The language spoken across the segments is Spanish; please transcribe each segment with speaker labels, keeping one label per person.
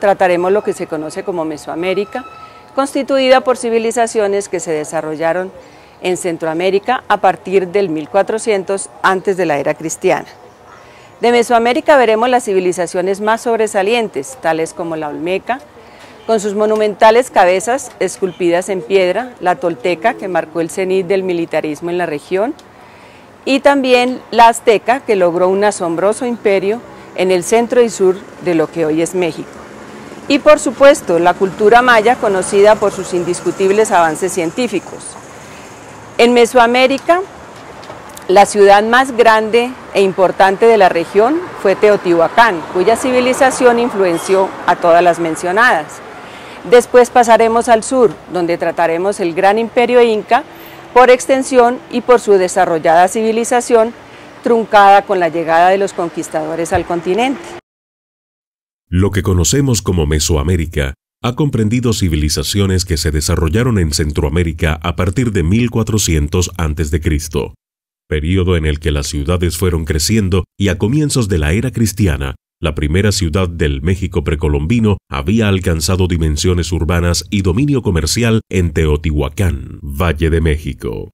Speaker 1: Trataremos lo que se conoce como Mesoamérica, constituida por civilizaciones que se desarrollaron en Centroamérica a partir del 1400 antes de la era cristiana. De Mesoamérica veremos las civilizaciones más sobresalientes, tales como la Olmeca, con sus monumentales cabezas esculpidas en piedra, la Tolteca, que marcó el cenit del militarismo en la región, y también la Azteca, que logró un asombroso imperio en el centro y sur de lo que hoy es México y por supuesto la cultura maya conocida por sus indiscutibles avances científicos. En Mesoamérica, la ciudad más grande e importante de la región fue Teotihuacán, cuya civilización influenció a todas las mencionadas. Después pasaremos al sur, donde trataremos el gran imperio inca por extensión y por su desarrollada civilización truncada con la llegada de los conquistadores al continente.
Speaker 2: Lo que conocemos como Mesoamérica ha comprendido civilizaciones que se desarrollaron en Centroamérica a partir de 1400 a.C., periodo en el que las ciudades fueron creciendo y a comienzos de la era cristiana, la primera ciudad del México precolombino había alcanzado dimensiones urbanas y dominio comercial en Teotihuacán, Valle de México.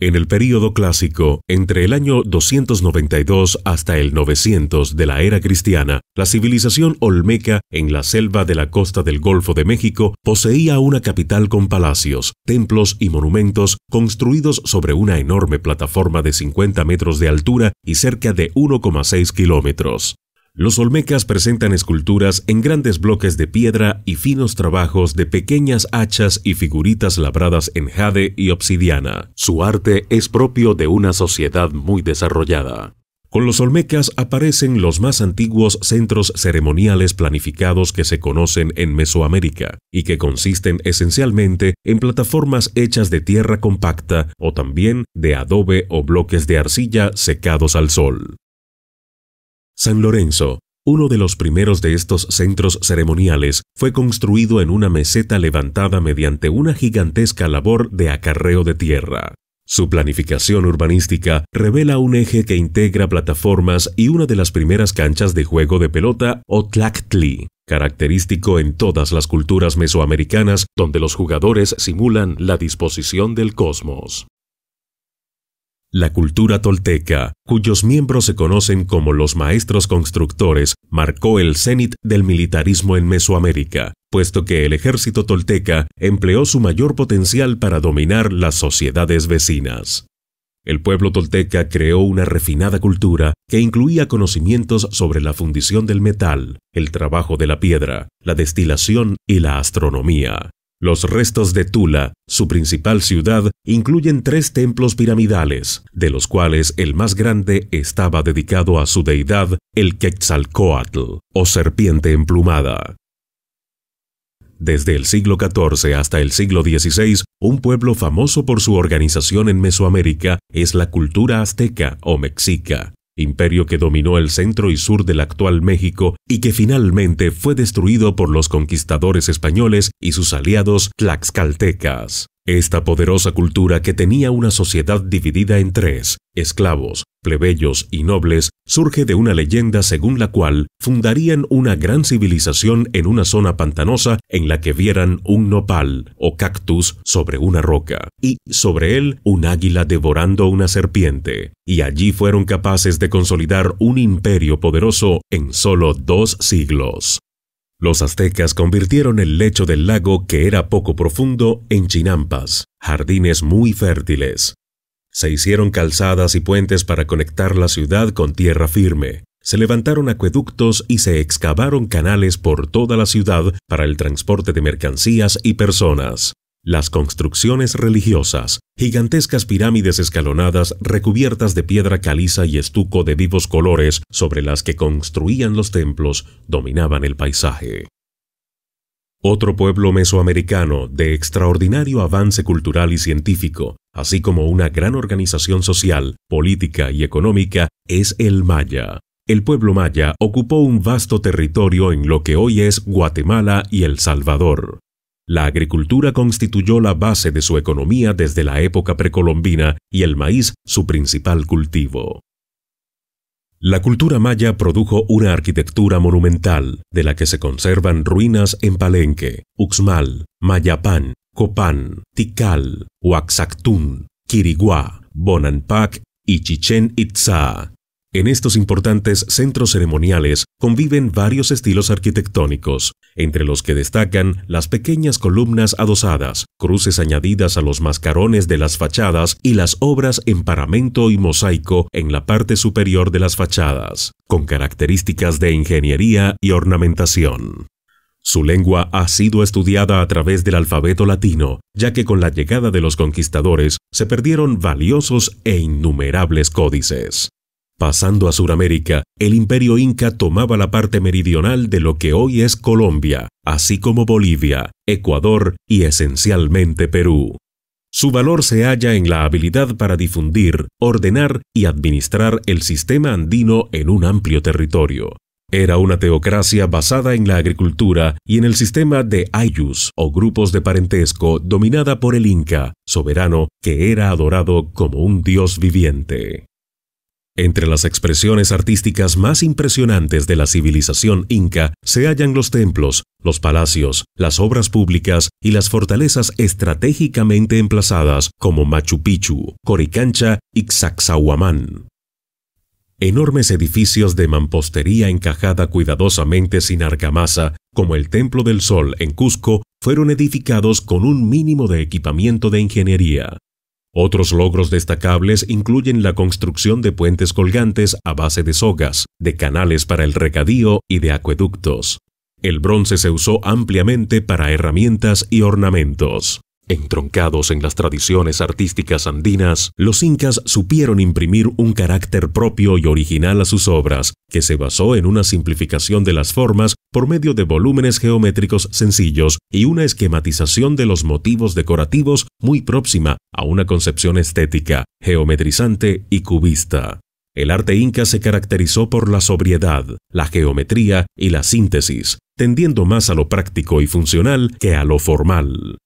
Speaker 2: En el período clásico, entre el año 292 hasta el 900 de la era cristiana, la civilización olmeca en la selva de la costa del Golfo de México poseía una capital con palacios, templos y monumentos construidos sobre una enorme plataforma de 50 metros de altura y cerca de 1,6 kilómetros. Los olmecas presentan esculturas en grandes bloques de piedra y finos trabajos de pequeñas hachas y figuritas labradas en jade y obsidiana. Su arte es propio de una sociedad muy desarrollada. Con los olmecas aparecen los más antiguos centros ceremoniales planificados que se conocen en Mesoamérica y que consisten esencialmente en plataformas hechas de tierra compacta o también de adobe o bloques de arcilla secados al sol. San Lorenzo, uno de los primeros de estos centros ceremoniales, fue construido en una meseta levantada mediante una gigantesca labor de acarreo de tierra. Su planificación urbanística revela un eje que integra plataformas y una de las primeras canchas de juego de pelota o tlactli, característico en todas las culturas mesoamericanas donde los jugadores simulan la disposición del cosmos. La cultura tolteca, cuyos miembros se conocen como los maestros constructores, marcó el cenit del militarismo en Mesoamérica, puesto que el ejército tolteca empleó su mayor potencial para dominar las sociedades vecinas. El pueblo tolteca creó una refinada cultura que incluía conocimientos sobre la fundición del metal, el trabajo de la piedra, la destilación y la astronomía. Los restos de Tula, su principal ciudad, incluyen tres templos piramidales, de los cuales el más grande estaba dedicado a su deidad, el Quetzalcoatl, o serpiente emplumada. Desde el siglo XIV hasta el siglo XVI, un pueblo famoso por su organización en Mesoamérica es la cultura azteca o mexica, imperio que dominó el centro y sur del actual México y que finalmente fue destruido por los conquistadores españoles y sus aliados tlaxcaltecas. Esta poderosa cultura que tenía una sociedad dividida en tres, esclavos, plebeyos y nobles, surge de una leyenda según la cual fundarían una gran civilización en una zona pantanosa en la que vieran un nopal o cactus sobre una roca y sobre él un águila devorando una serpiente, y allí fueron capaces de consolidar un imperio poderoso en solo dos siglos. Los aztecas convirtieron el lecho del lago, que era poco profundo, en chinampas, jardines muy fértiles. Se hicieron calzadas y puentes para conectar la ciudad con tierra firme. Se levantaron acueductos y se excavaron canales por toda la ciudad para el transporte de mercancías y personas. Las construcciones religiosas, gigantescas pirámides escalonadas recubiertas de piedra caliza y estuco de vivos colores sobre las que construían los templos, dominaban el paisaje. Otro pueblo mesoamericano de extraordinario avance cultural y científico, así como una gran organización social, política y económica, es el maya. El pueblo maya ocupó un vasto territorio en lo que hoy es Guatemala y El Salvador. La agricultura constituyó la base de su economía desde la época precolombina y el maíz su principal cultivo. La cultura maya produjo una arquitectura monumental, de la que se conservan ruinas en Palenque, Uxmal, Mayapán, Copán, Tikal, Huaxactún, Quiriguá, Bonanpac y Chichen Itzá, en estos importantes centros ceremoniales conviven varios estilos arquitectónicos, entre los que destacan las pequeñas columnas adosadas, cruces añadidas a los mascarones de las fachadas y las obras en paramento y mosaico en la parte superior de las fachadas, con características de ingeniería y ornamentación. Su lengua ha sido estudiada a través del alfabeto latino, ya que con la llegada de los conquistadores se perdieron valiosos e innumerables códices. Pasando a Sudamérica, el imperio inca tomaba la parte meridional de lo que hoy es Colombia, así como Bolivia, Ecuador y esencialmente Perú. Su valor se halla en la habilidad para difundir, ordenar y administrar el sistema andino en un amplio territorio. Era una teocracia basada en la agricultura y en el sistema de ayus o grupos de parentesco dominada por el Inca, soberano que era adorado como un dios viviente. Entre las expresiones artísticas más impresionantes de la civilización inca se hallan los templos, los palacios, las obras públicas y las fortalezas estratégicamente emplazadas como Machu Picchu, Coricancha y Xaxahuamán. Enormes edificios de mampostería encajada cuidadosamente sin argamasa, como el Templo del Sol en Cusco, fueron edificados con un mínimo de equipamiento de ingeniería, otros logros destacables incluyen la construcción de puentes colgantes a base de sogas, de canales para el recadío y de acueductos. El bronce se usó ampliamente para herramientas y ornamentos. Entroncados en las tradiciones artísticas andinas, los incas supieron imprimir un carácter propio y original a sus obras, que se basó en una simplificación de las formas por medio de volúmenes geométricos sencillos y una esquematización de los motivos decorativos muy próxima a una concepción estética, geometrizante y cubista. El arte inca se caracterizó por la sobriedad, la geometría y la síntesis, tendiendo más a lo práctico y funcional que a lo formal.